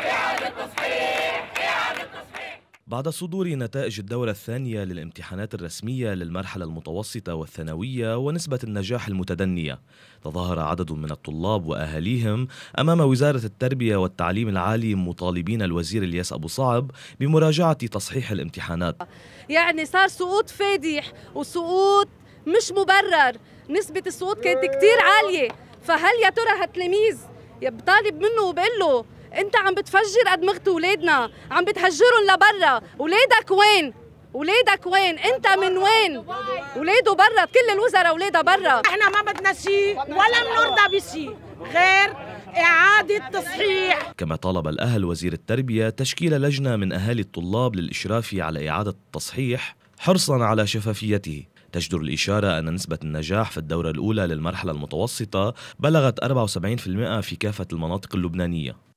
إعادة إعادة بعد صدور نتائج الدورة الثانية للامتحانات الرسمية للمرحلة المتوسطة والثانوية ونسبة النجاح المتدنية، تظاهر عدد من الطلاب وأهاليهم أمام وزارة التربية والتعليم العالي مطالبين الوزير الياس أبو صعب بمراجعة تصحيح الامتحانات. يعني صار سقوط فادح وسقوط مش مبرر، نسبة السقوط كانت كتير عالية، فهل يا ترى هالتلاميذ بطالب منه وبقول له انت عم بتفجر ادمغه اولادنا عم بتهجرهم لبرا اولادك وين ولادك وين؟ انت من وين؟ ولاده برا كل الوزراء ولادها برا احنا ما بدنا شيء ولا بنرضى بشيء غير إعادة تصحيح كما طالب الأهل وزير التربية تشكيل لجنة من أهالي الطلاب للإشراف على إعادة التصحيح حرصا على شفافيته تجدر الإشارة أن نسبة النجاح في الدورة الأولى للمرحلة المتوسطة بلغت 74% في كافة المناطق اللبنانية